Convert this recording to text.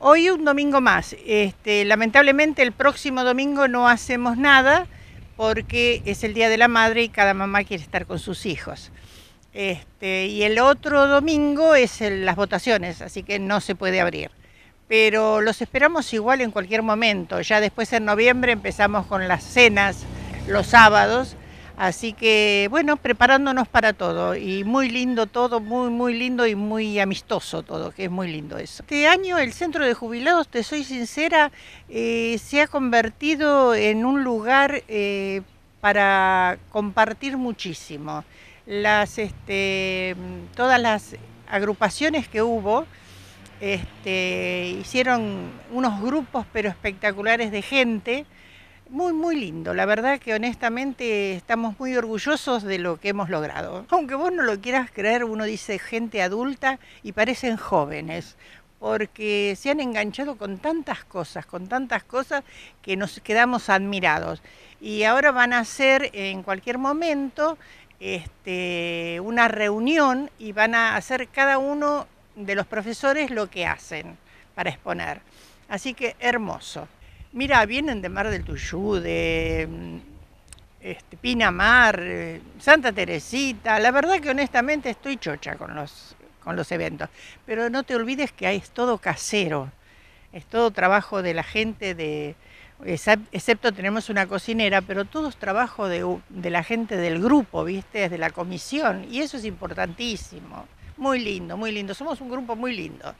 Hoy un domingo más. Este, lamentablemente el próximo domingo no hacemos nada porque es el Día de la Madre y cada mamá quiere estar con sus hijos. Este, y el otro domingo es las votaciones, así que no se puede abrir. Pero los esperamos igual en cualquier momento. Ya después en noviembre empezamos con las cenas los sábados Así que bueno, preparándonos para todo y muy lindo todo, muy muy lindo y muy amistoso todo, que es muy lindo eso. Este año el centro de jubilados, te soy sincera, eh, se ha convertido en un lugar eh, para compartir muchísimo. Las, este, todas las agrupaciones que hubo este, hicieron unos grupos pero espectaculares de gente muy, muy lindo. La verdad que honestamente estamos muy orgullosos de lo que hemos logrado. Aunque vos no lo quieras creer, uno dice gente adulta y parecen jóvenes porque se han enganchado con tantas cosas, con tantas cosas que nos quedamos admirados. Y ahora van a hacer en cualquier momento este, una reunión y van a hacer cada uno de los profesores lo que hacen para exponer. Así que hermoso. Mira, vienen de Mar del Tuyú, de este, Pinamar, eh, Santa Teresita. La verdad que honestamente estoy chocha con los, con los eventos. Pero no te olvides que es todo casero, es todo trabajo de la gente de... Excepto tenemos una cocinera, pero todo es trabajo de, de la gente del grupo, ¿viste? De la comisión. Y eso es importantísimo. Muy lindo, muy lindo. Somos un grupo muy lindo.